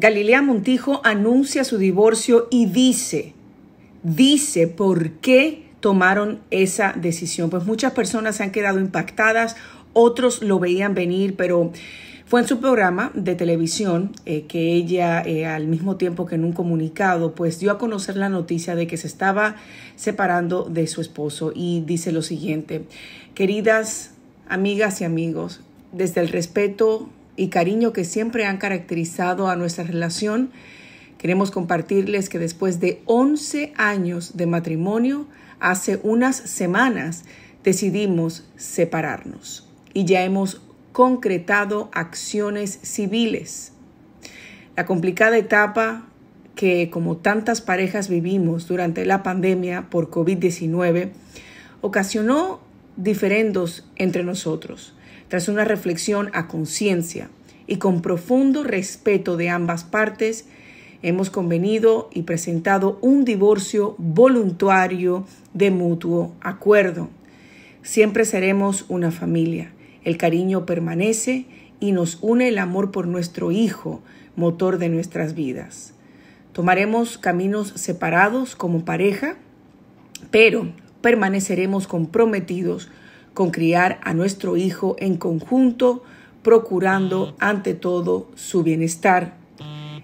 Galilea Montijo anuncia su divorcio y dice, dice por qué tomaron esa decisión. Pues muchas personas se han quedado impactadas, otros lo veían venir, pero fue en su programa de televisión eh, que ella, eh, al mismo tiempo que en un comunicado, pues dio a conocer la noticia de que se estaba separando de su esposo y dice lo siguiente, queridas amigas y amigos, desde el respeto y cariño que siempre han caracterizado a nuestra relación, queremos compartirles que después de 11 años de matrimonio, hace unas semanas decidimos separarnos y ya hemos concretado acciones civiles. La complicada etapa que como tantas parejas vivimos durante la pandemia por COVID-19 ocasionó diferendos entre nosotros tras una reflexión a conciencia y con profundo respeto de ambas partes, hemos convenido y presentado un divorcio voluntario de mutuo acuerdo. Siempre seremos una familia. El cariño permanece y nos une el amor por nuestro Hijo, motor de nuestras vidas. Tomaremos caminos separados como pareja, pero permaneceremos comprometidos con criar a nuestro hijo en conjunto, procurando ante todo su bienestar,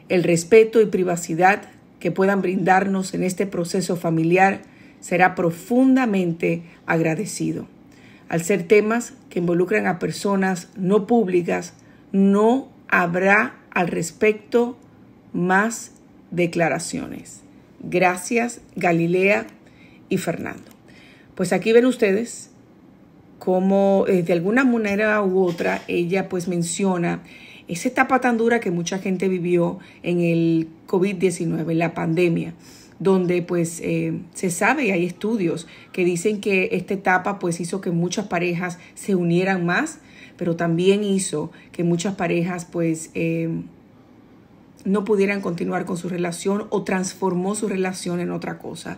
el respeto y privacidad que puedan brindarnos en este proceso familiar será profundamente agradecido. Al ser temas que involucran a personas no públicas, no habrá al respecto más declaraciones. Gracias, Galilea y Fernando. Pues aquí ven ustedes como eh, de alguna manera u otra ella pues menciona esa etapa tan dura que mucha gente vivió en el COVID-19, la pandemia donde pues eh, se sabe y hay estudios que dicen que esta etapa pues hizo que muchas parejas se unieran más, pero también hizo que muchas parejas pues eh, no pudieran continuar con su relación o transformó su relación en otra cosa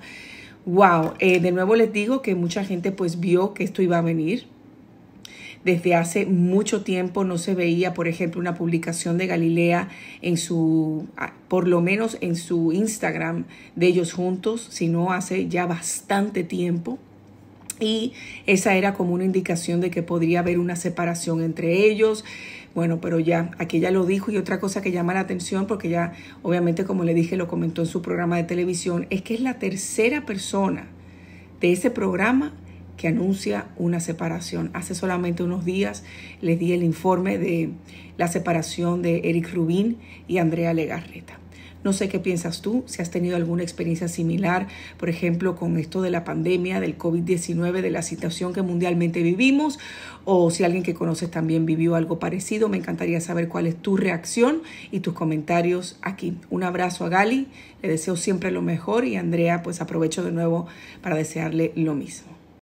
wow, eh, de nuevo les digo que mucha gente pues vio que esto iba a venir. Desde hace mucho tiempo no se veía, por ejemplo, una publicación de Galilea en su, por lo menos en su Instagram de ellos juntos, sino hace ya bastante tiempo. Y esa era como una indicación de que podría haber una separación entre ellos. Bueno, pero ya, aquí ya lo dijo y otra cosa que llama la atención, porque ya obviamente como le dije, lo comentó en su programa de televisión, es que es la tercera persona de ese programa que anuncia una separación. Hace solamente unos días les di el informe de la separación de Eric Rubín y Andrea Legarreta. No sé qué piensas tú, si has tenido alguna experiencia similar, por ejemplo, con esto de la pandemia, del COVID-19, de la situación que mundialmente vivimos, o si alguien que conoces también vivió algo parecido. Me encantaría saber cuál es tu reacción y tus comentarios aquí. Un abrazo a Gali, le deseo siempre lo mejor y Andrea, pues aprovecho de nuevo para desearle lo mismo.